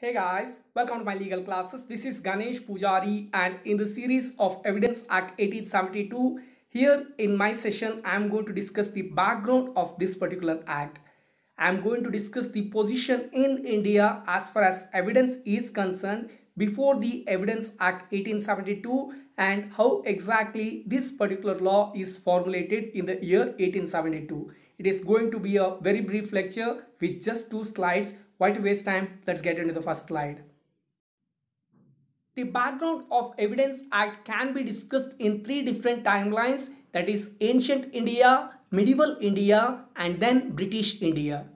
Hey guys, welcome to my legal classes. This is Ganesh Pujari and in the series of Evidence Act 1872, here in my session, I am going to discuss the background of this particular act. I am going to discuss the position in India as far as evidence is concerned before the Evidence Act 1872 and how exactly this particular law is formulated in the year 1872. It is going to be a very brief lecture with just two slides why to waste time? Let's get into the first slide. The background of Evidence Act can be discussed in three different timelines that is ancient India, medieval India and then British India.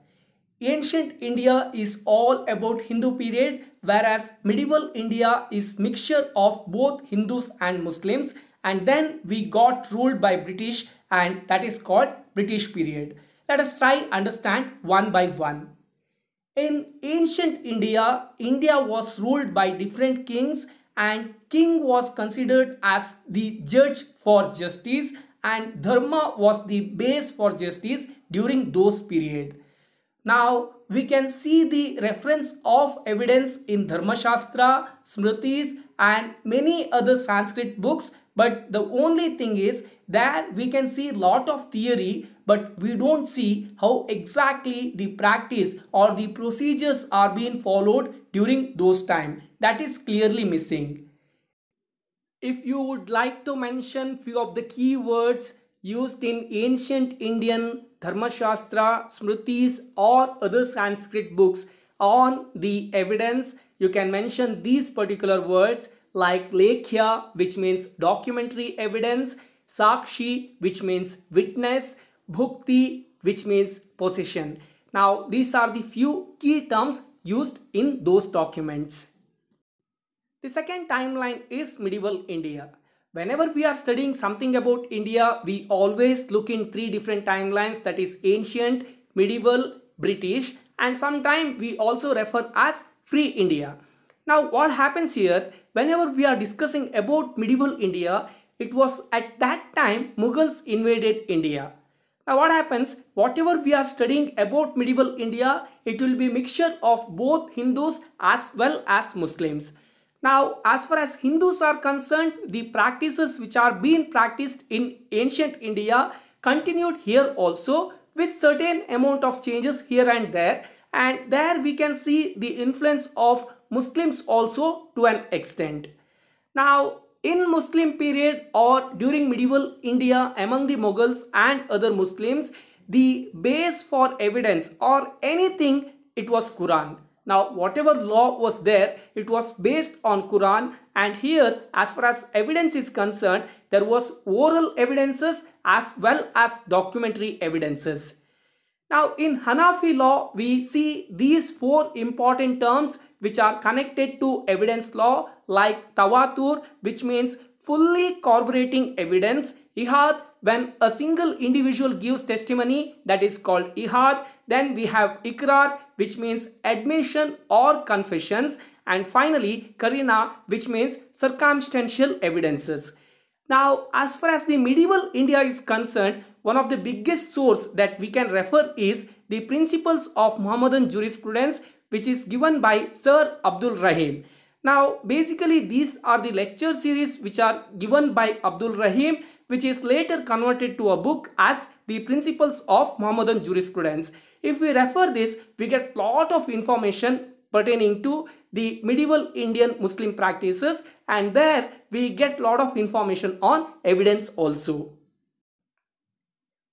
Ancient India is all about Hindu period whereas medieval India is mixture of both Hindus and Muslims and then we got ruled by British and that is called British period. Let us try understand one by one. In ancient India, India was ruled by different kings and king was considered as the judge for justice and dharma was the base for justice during those period. Now we can see the reference of evidence in Dharma Shastra, Smritis and many other Sanskrit books but the only thing is there we can see lot of theory but we don't see how exactly the practice or the procedures are being followed during those time that is clearly missing if you would like to mention few of the key words used in ancient indian Shastra, smritis or other sanskrit books on the evidence you can mention these particular words like lekhya which means documentary evidence Sakshi, which means witness, Bhukti, which means possession. Now, these are the few key terms used in those documents. The second timeline is medieval India. Whenever we are studying something about India, we always look in three different timelines that is ancient, medieval, British and sometimes we also refer as free India. Now what happens here, whenever we are discussing about medieval India, it was at that time Mughals invaded India. Now what happens, whatever we are studying about medieval India, it will be mixture of both Hindus as well as Muslims. Now, as far as Hindus are concerned, the practices which are being practiced in ancient India continued here also with certain amount of changes here and there. And there we can see the influence of Muslims also to an extent. Now, in Muslim period or during medieval India among the Mughals and other Muslims, the base for evidence or anything, it was Quran. Now, whatever law was there, it was based on Quran and here as far as evidence is concerned, there was oral evidences as well as documentary evidences. Now, in Hanafi law, we see these four important terms which are connected to evidence law like tawatur which means fully corroborating evidence. Ihad when a single individual gives testimony that is called ihad. Then we have ikrar which means admission or confessions and finally karina which means circumstantial evidences. Now as far as the medieval India is concerned one of the biggest source that we can refer is the principles of Mohammedan jurisprudence which is given by Sir Abdul Rahim. Now basically these are the lecture series which are given by Abdul Rahim which is later converted to a book as the principles of Mohammedan jurisprudence. If we refer this we get lot of information pertaining to the medieval Indian Muslim practices and there we get lot of information on evidence also.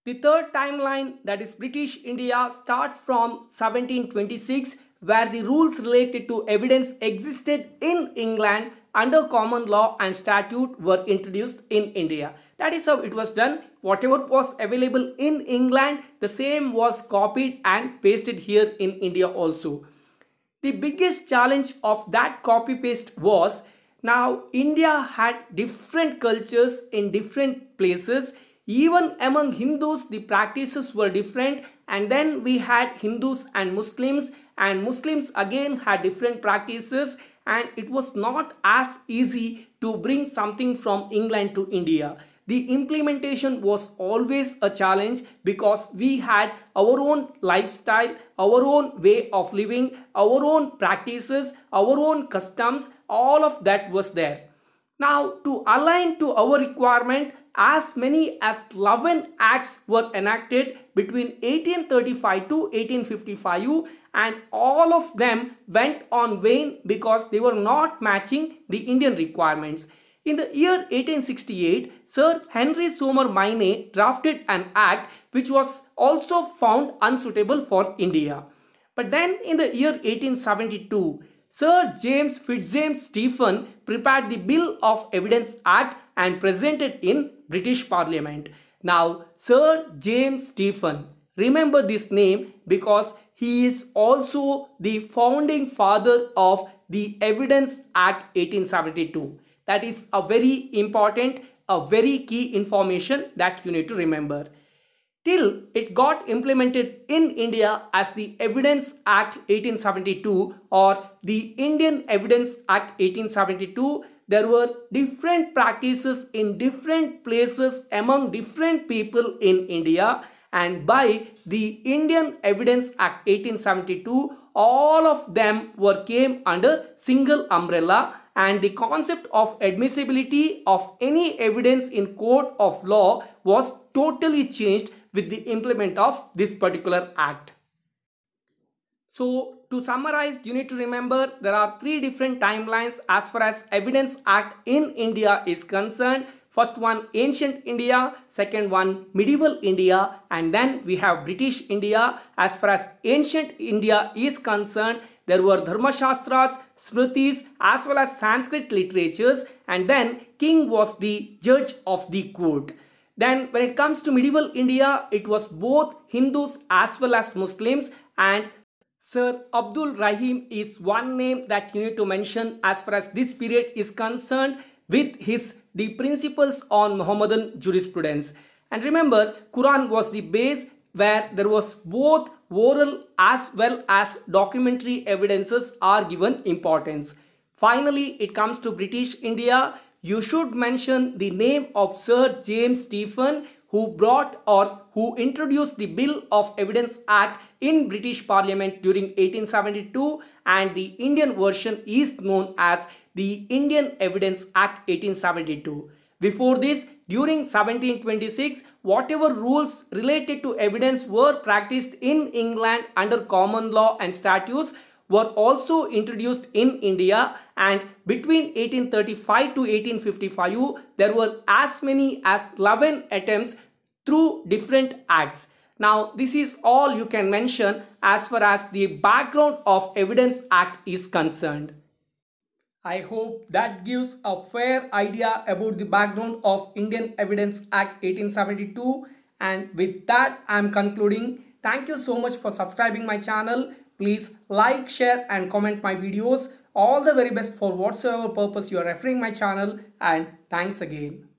The third timeline that is British India start from 1726 where the rules related to evidence existed in England under common law and statute were introduced in India. That is how it was done. Whatever was available in England, the same was copied and pasted here in India also. The biggest challenge of that copy paste was now India had different cultures in different places. Even among Hindus, the practices were different. And then we had Hindus and Muslims and Muslims again had different practices and it was not as easy to bring something from England to India. The implementation was always a challenge because we had our own lifestyle, our own way of living, our own practices, our own customs, all of that was there. Now, to align to our requirement, as many as 11 acts were enacted between 1835 to 1855 and all of them went on vain because they were not matching the Indian requirements. In the year 1868, Sir Henry Somer Mine drafted an act which was also found unsuitable for India. But then in the year 1872, Sir James Fitzjames Stephen prepared the Bill of Evidence Act and presented in British Parliament. Now, Sir James Stephen, remember this name because he is also the founding father of the Evidence Act 1872. That is a very important, a very key information that you need to remember. Till it got implemented in India as the Evidence Act 1872 or the Indian Evidence Act 1872, there were different practices in different places among different people in India and by the Indian Evidence Act 1872 all of them were came under single umbrella and the concept of admissibility of any evidence in court of law was totally changed with the implement of this particular act. So to summarize, you need to remember there are three different timelines as far as Evidence Act in India is concerned. First one ancient India, second one medieval India and then we have British India. As far as ancient India is concerned, there were Dharma Shastras, Smritis as well as Sanskrit literatures and then king was the judge of the court. Then when it comes to medieval India, it was both Hindus as well as Muslims and Sir Abdul Rahim is one name that you need to mention as far as this period is concerned with his the principles on Muhammadan jurisprudence. And remember, Quran was the base where there was both oral as well as documentary evidences are given importance. Finally, it comes to British India. You should mention the name of Sir James Stephen who brought or who introduced the Bill of Evidence Act in British Parliament during 1872 and the Indian version is known as the Indian Evidence Act 1872. Before this, during 1726, whatever rules related to evidence were practiced in England under common law and statutes were also introduced in India and between 1835 to 1855, there were as many as 11 attempts through different acts. Now, this is all you can mention as far as the background of Evidence Act is concerned. I hope that gives a fair idea about the background of Indian Evidence Act 1872 and with that I'm concluding. Thank you so much for subscribing my channel. Please like, share and comment my videos. All the very best for whatsoever purpose you are referring my channel and thanks again.